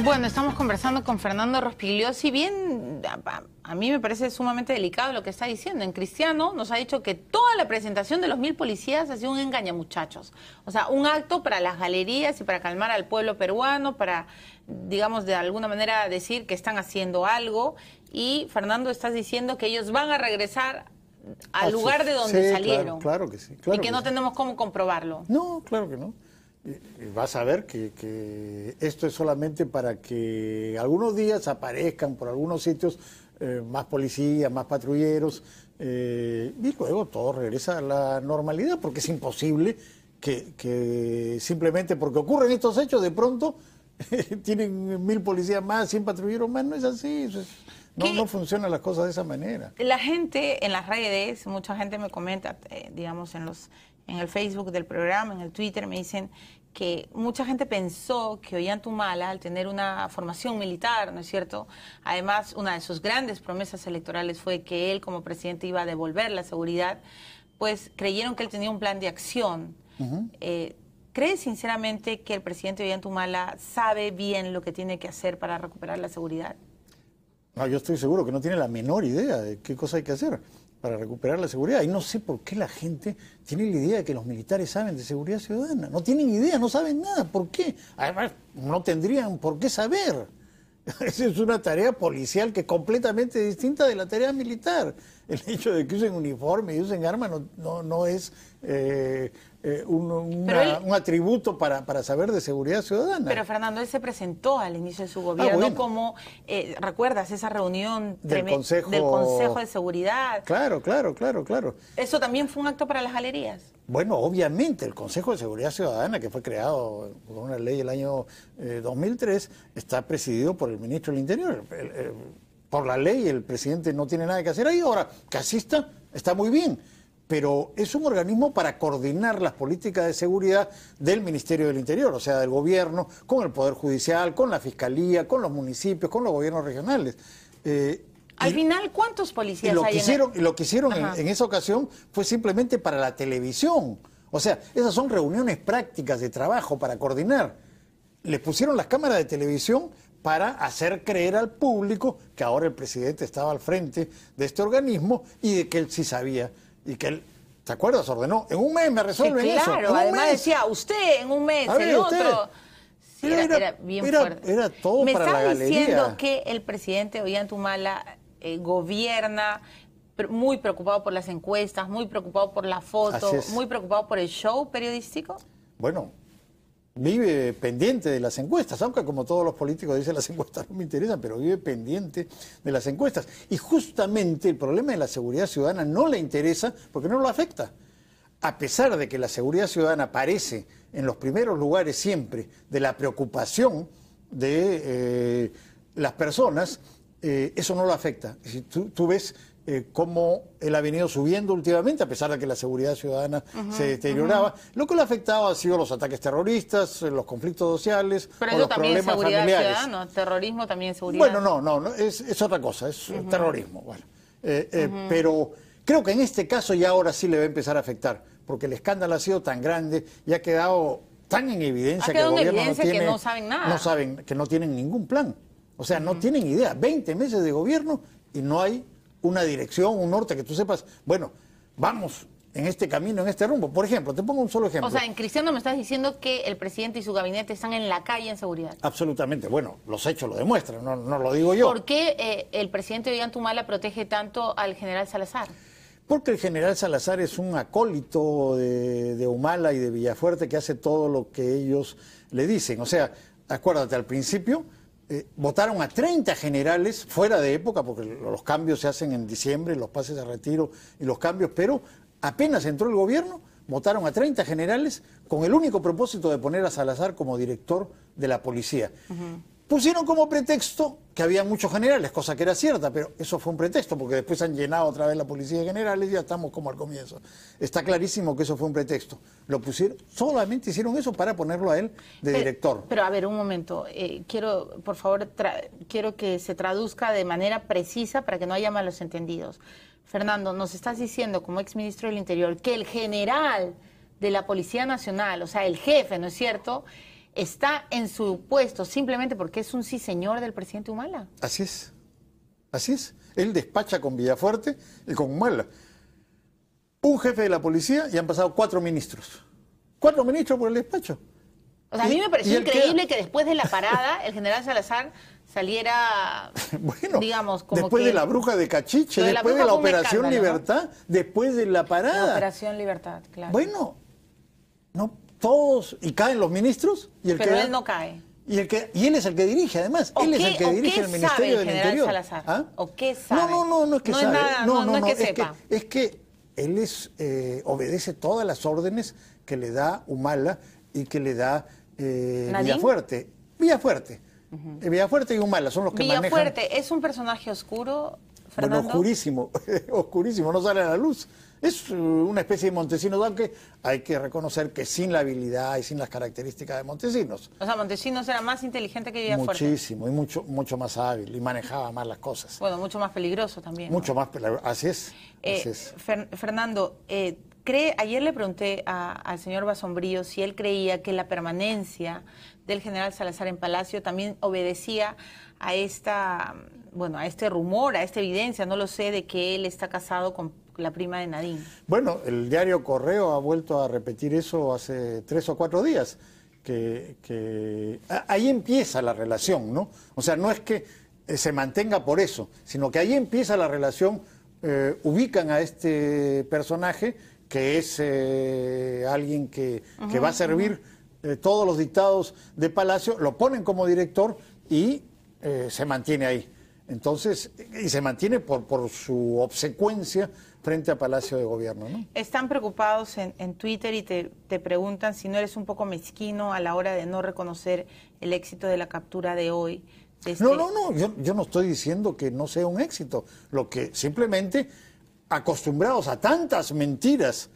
Bueno, estamos conversando con Fernando Rospigliosi. Bien, a, mí me parece sumamente delicado lo que está diciendo. En Cristiano nos ha dicho que toda la presentación de los mil policías ha sido un engaño, muchachos. O sea, un acto para las galerías y para calmar al pueblo peruano, para, digamos, de alguna manera decir que están haciendo algo. Y Fernando, estás diciendo que ellos van a regresar al lugar de donde salieron. Claro, que sí. Claro y que, no tenemos cómo comprobarlo. No, claro que no. Eh, vas a ver que, esto es solamente para que algunos días aparezcan por algunos sitios eh, más policías, más patrulleros, eh, y luego todo regresa a la normalidad, porque es imposible que, simplemente porque ocurren estos hechos, de pronto tienen mil policías más, cien patrulleros más, no es así. No, funcionan las cosas de esa manera. La gente en las redes, mucha gente me comenta, digamos, en los en el Facebook del programa, en el Twitter, me dicen que mucha gente pensó que Ollantumala, al tener una formación militar, ¿no es cierto? Además, una de sus grandes promesas electorales fue que él como presidente iba a devolver la seguridad, pues creyeron que él tenía un plan de acción. Eh, ¿Crees sinceramente que el presidente Ollantumala sabe bien lo que tiene que hacer para recuperar la seguridad? No, yo estoy seguro que no tiene la menor idea de qué cosa hay que hacer para recuperar la seguridad. Y no sé por qué la gente tiene la idea de que los militares saben de seguridad ciudadana. No tienen idea, no saben nada. ¿Por qué? Además, no tendrían por qué saber. Esa es una tarea policial que es completamente distinta de la tarea militar. El hecho de que usen uniforme y usen armas no, no, es eh, eh, un, atributo para, saber de seguridad ciudadana. Pero Fernando, él se presentó al inicio de su gobierno ah, como, eh, ¿recuerdas esa reunión del del consejo de Seguridad? Claro, claro, claro, claro. Eso también fue un acto para las galerías. Bueno, obviamente el Consejo de Seguridad Ciudadana, que fue creado con una ley el año 2003, eh, está presidido por el ministro del Interior. por la ley el presidente no tiene nada que hacer ahí. Ahora, que asista, está muy bien pero es un organismo para coordinar las políticas de seguridad del Ministerio del Interior, o sea, del gobierno, con el Poder Judicial, con la Fiscalía, con los municipios, con los gobiernos regionales. Eh, al final, ¿cuántos policías y lo Que hicieron, en... Lo que hicieron en, esa ocasión fue simplemente para la televisión. O sea, esas son reuniones prácticas de trabajo para coordinar. Les pusieron las cámaras de televisión para hacer creer al público que ahora el presidente estaba al frente de este organismo y de que él sí sabía y que él ¿Te acuerdas? Ordenó. En un mes me resuelven eso. Claro, además decía usted en un mes, otro. era, bien Era todo para la galería. Me está diciendo que el presidente tu mala eh, gobierna, muy preocupado por las encuestas, muy preocupado por la foto, muy preocupado por el show periodístico? Bueno, vive pendiente de las encuestas, aunque como todos los políticos dicen las encuestas no me interesan, pero vive pendiente de las encuestas. Y justamente el problema de la seguridad ciudadana no le interesa porque no lo afecta. A pesar de que la seguridad ciudadana aparece en los primeros lugares siempre de la preocupación de eh, las personas, eh, eso no lo afecta. si tú, ves eh, cómo él ha venido subiendo últimamente, a pesar de que la seguridad ciudadana se deterioraba. Lo que lo ha afectado ha sido los ataques terroristas, eh, los conflictos sociales, Pero los también problemas es seguridad ciudadana, terrorismo también es seguridad. Bueno, no, no, es, es otra cosa, es terrorismo. pero creo que en este caso ya ahora sí le va a empezar a afectar, porque el escándalo ha sido tan grande y ha quedado tan en evidencia que el gobierno no tiene, que no No saben, que no tienen ningún plan. O sea, no tienen idea. 20 meses de gobierno y no hay una dirección, un norte que tú sepas, bueno, vamos en este camino, en este rumbo. Por ejemplo, te pongo un solo ejemplo. O sea, en Cristiano me estás diciendo que el presidente y su gabinete están en la calle en seguridad. Absolutamente. Bueno, los hechos lo demuestran, no, lo digo yo. ¿Por qué eh, el presidente Ollantumala protege tanto al general Salazar? Porque el general Salazar es un acólito de, de Humala y de Villafuerte que hace todo lo que ellos le dicen. O sea, acuérdate, al principio eh, votaron a 30 generales fuera de época, porque los cambios se hacen en diciembre, los pases a retiro y los cambios, pero apenas entró el gobierno, votaron a 30 generales con el único propósito de poner a Salazar como director de la policía. Pusieron como pretexto que había muchos generales, cosa que era cierta, pero eso fue un pretexto, porque después han llenado otra vez la policía de generales y ya estamos como al comienzo. Está clarísimo que eso fue un pretexto. Lo pusieron, solamente hicieron eso para ponerlo a él de director. Pero a ver, un momento, eh, quiero, por favor, quiero que se traduzca de manera precisa para que no haya malos entendidos. Fernando, nos estás diciendo como exministro del Interior que el general de la Policía Nacional, o sea, el jefe, ¿no es cierto?, está en su puesto simplemente porque es un sí señor del presidente Humala. Así es, así es. Él despacha con Villafuerte y con Humala. Un jefe de la policía y han pasado cuatro ministros. Cuatro ministros por el despacho. O sea, a mí me pareció increíble que después de la parada el general Salazar saliera, bueno, digamos, como después de la bruja de Cachiche, después de la Operación Libertad, después de la parada. La Operación Libertad, claro. Bueno, no todos y caen los ministros y el Pero él no cae. Y, el que, y él es el que dirige, además. él es el que dirige el Ministerio del Interior. Salazar? ¿Ah? ¿O qué sabe? No, no, no, no es que no sabe. Es nada, no, no, no, es que sepa. es que él es, eh, obedece todas las órdenes que le da Humala y que le da eh, Villafuerte. Villafuerte. Eh, Villafuerte y Humala son los que manejan. Villafuerte es un personaje oscuro bueno, oscurísimo, oscurísimo, no sale a la luz. Es uh, una especie de Montesinos, aunque hay que reconocer que sin la habilidad y sin las características de Montesinos. O sea, Montesinos era más inteligente que Villafuerte. Muchísimo, y mucho, mucho más hábil, y manejaba más las cosas. Bueno, mucho más peligroso también. Mucho más peligroso, así es. Eh, así es. Fernando, eh, cree, ayer le pregunté al señor Basombrío si él creía que la permanencia del general Salazar en Palacio también obedecía a esta, bueno, a este rumor, a esta evidencia, no lo sé, de que él está casado con la prima de Nadine. Bueno, el diario Correo ha vuelto a repetir eso hace tres o cuatro días, que, ahí empieza la relación, ¿no? O sea, no es que eh, se mantenga por eso, sino que ahí empieza la relación, eh, ubican a este personaje que es eh, alguien que, que, va a servir todos los dictados de Palacio, lo ponen como director y eh, se mantiene ahí. Entonces, y se mantiene por, por su obsecuencia frente a Palacio de Gobierno. Están preocupados en, en Twitter y te, preguntan si no eres un poco mezquino a la hora de no reconocer el éxito de la captura de hoy. Este no, no, no, yo no estoy diciendo que no sea un éxito, lo que simplemente acostumbrados a tantas mentiras,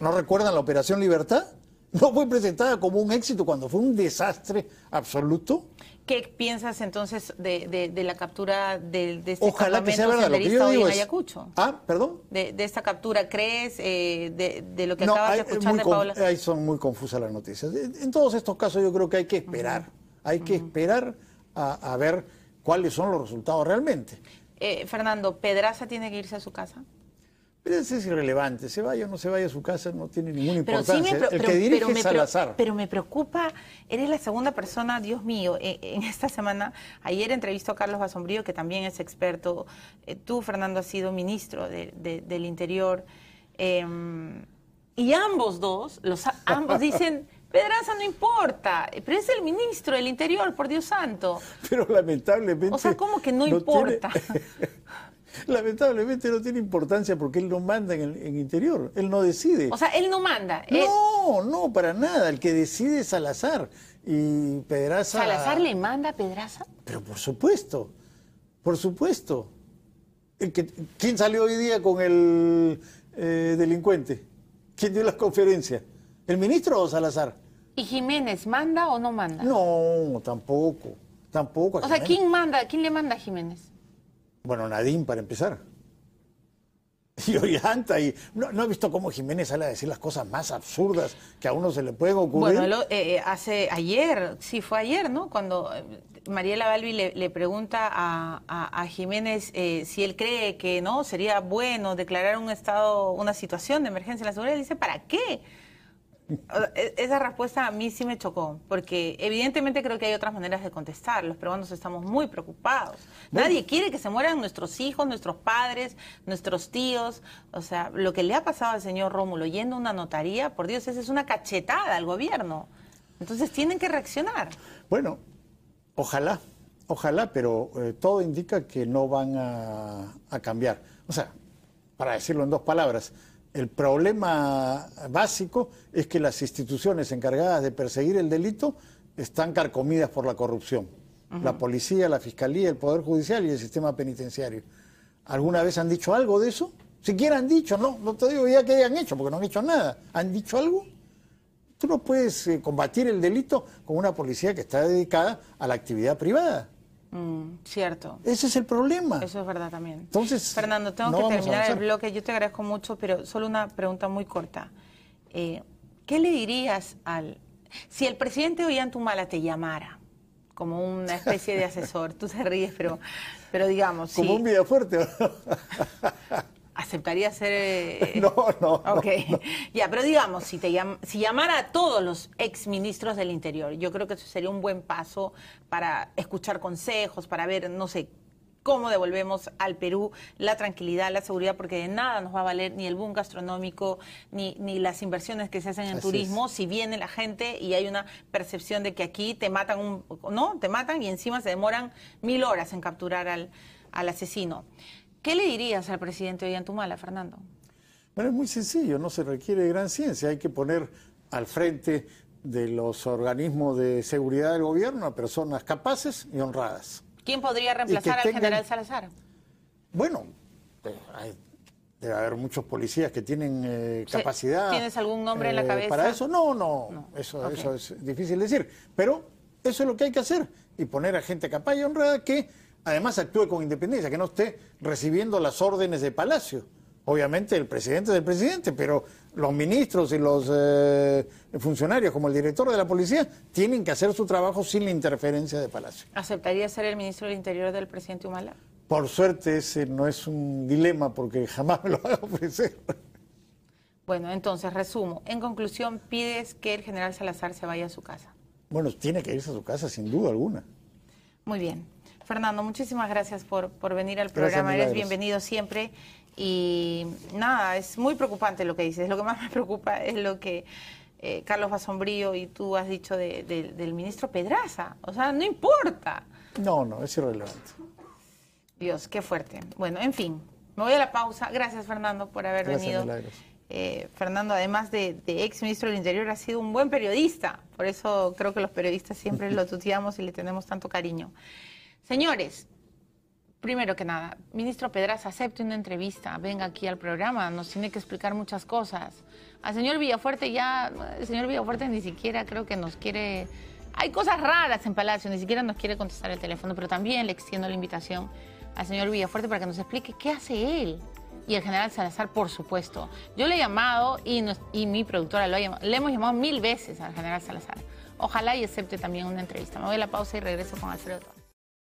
¿no recuerdan la Operación Libertad? no fue presentada como un éxito cuando fue un desastre absoluto. ¿Qué piensas entonces de, la captura de, de este Ojalá que sea verdad. Lo digo Ah, perdón. De, esta captura, ¿crees? Eh, de, lo que no, de escuchar de Ahí son muy confusas las noticias. En todos estos casos yo creo que hay que esperar. Hay que esperar a, ver cuáles son los resultados realmente. Eh, Fernando, ¿Pedraza tiene que irse a su casa? es irrelevante, se vaya o no se vaya a su casa no tiene ninguna importancia. Pero me, el preocupa, eres la segunda persona, Dios mío, eh, en, esta semana, ayer entrevistó a Carlos Basombrío, que también es experto, eh, tú, Fernando, has sido ministro del Interior, em, y ambos dos, los ambos dicen... Pedraza no importa, pero es el ministro del Interior, por Dios santo. Pero lamentablemente. O sea, ¿cómo que no, importa? lamentablemente no tiene importancia porque él no manda en, el, interior, él no decide. O sea, él no manda. No, no, para nada. El que decide es Salazar. Y Pedraza. ¿Salazar le manda a Pedraza? Pero por supuesto, por supuesto. ¿Quién salió hoy día con el eh, delincuente? ¿Quién dio la conferencia? ¿El ministro o Salazar? ¿Y Jiménez manda o no manda? No, tampoco. Tampoco. o sea, ¿quién manda? ¿Quién le manda a Jiménez? Bueno, Nadine para empezar. Y Anta y no, he visto cómo Jiménez sale a decir las cosas más absurdas que a uno se le puede ocurrir. Bueno, lo, eh, eh, hace ayer, sí fue ayer, ¿no? Cuando eh, Mariela Balbi le, pregunta a, Jiménez si él cree que no sería bueno declarar un estado, una situación de emergencia en la seguridad, dice, ¿para qué? E-, esa respuesta a mí sí me chocó, porque evidentemente creo que hay otras maneras de contestar. Los peruanos estamos muy preocupados. Nadie quiere que se mueran nuestros hijos, nuestros padres, nuestros tíos. O sea, lo que le ha pasado al señor Rómulo yendo a una notaría, por Dios, esa es una cachetada al gobierno. Entonces tienen que reaccionar. Bueno, ojalá, ojalá, pero eh, todo indica que no van a cambiar. O sea, para decirlo en dos palabras, el problema básico es que las instituciones encargadas de perseguir el delito están carcomidas por la corrupción. La policía, la fiscalía, el Poder Judicial y el sistema penitenciario. ¿Alguna vez han dicho algo de eso? Siquiera han dicho, no, no te digo ya que hayan hecho, porque no han hecho nada. ¿Han dicho algo? Tú no puedes eh, combatir el delito con una policía que está dedicada a la actividad privada. Mm, cierto. Ese es el problema. Eso es verdad también. Entonces, Fernando, tengo que terminar el bloque. Yo te agradezco mucho, pero solo una pregunta muy corta. Eh, ¿Qué le dirías al... Si el presidente mala te llamara como una especie de asesor, tú te ríes, pero, pero digamos... Como un un fuerte ¿Aceptaría ser...? Eh, no, no. Ok. Ya, pero digamos, si, te si llamara a todos los exministros del Interior, yo creo que eso sería un buen paso para escuchar consejos, para ver, no sé, cómo devolvemos al Perú la tranquilidad, la seguridad, porque de nada nos va a valer ni el boom gastronómico, ni, ni las inversiones que se hacen en turismo, si viene la gente y hay una percepción de que aquí te matan, un, no, te matan y encima se demoran mil horas en capturar al, al asesino. ¿Qué le dirías al presidente Ollantumala, Fernando? Bueno, es muy sencillo, no se requiere gran ciencia, hay que poner al frente de los organismos de seguridad del gobierno a personas capaces y honradas. ¿Quién podría reemplazar al general Salazar? Bueno, eh, debe haber muchos policías que tienen eh, capacidad. ¿Tienes algún nombre en la eh, cabeza? Para eso, no, no, Eso, eso es difícil decir. Pero eso es lo que hay que hacer y poner a gente capaz y honrada que además actúe con independencia, que no esté recibiendo las órdenes de Palacio. Obviamente el presidente es el presidente, pero los ministros y los eh, funcionarios, como el director de la policía, tienen que hacer su trabajo sin la interferencia de Palacio. ¿Aceptaría ser el ministro del Interior del presidente Humala? Por suerte ese no es un dilema porque jamás me lo va a ofrecer. Bueno, entonces resumo. En conclusión, pides que el general Salazar se vaya a su casa. Bueno, tiene que irse a su casa sin duda alguna. Muy bien. Fernando, muchísimas gracias por, por venir al programa. Eres bienvenido siempre. Y nada, es muy preocupante lo que dices. Lo que más me preocupa es lo que eh, Carlos Basombrío y tú has dicho del ministro Pedraza. O sea, no importa. No, no, es irrelevante. Dios, qué fuerte. Bueno, en fin, me voy a la pausa. Gracias, Fernando, por haber venido. Eh, Fernando, además de, de, ex ministro del Interior, ha sido un buen periodista. Por eso creo que los periodistas siempre lo tuteamos y le tenemos tanto cariño. Señores, primero que nada, ministro Pedraza, acepte una entrevista, venga aquí al programa, nos tiene que explicar muchas cosas. Al señor Villafuerte ya, el señor Villafuerte ni siquiera creo que nos quiere... Hay cosas raras en Palacio, ni siquiera nos quiere contestar el teléfono, pero también le extiendo la invitación al señor Villafuerte para que nos explique qué hace él. Y el general Salazar, por supuesto. Yo le he llamado y, mi productora lo le hemos llamado mil veces al general Salazar. Ojalá y acepte también una entrevista. Me voy a la pausa y regreso con otro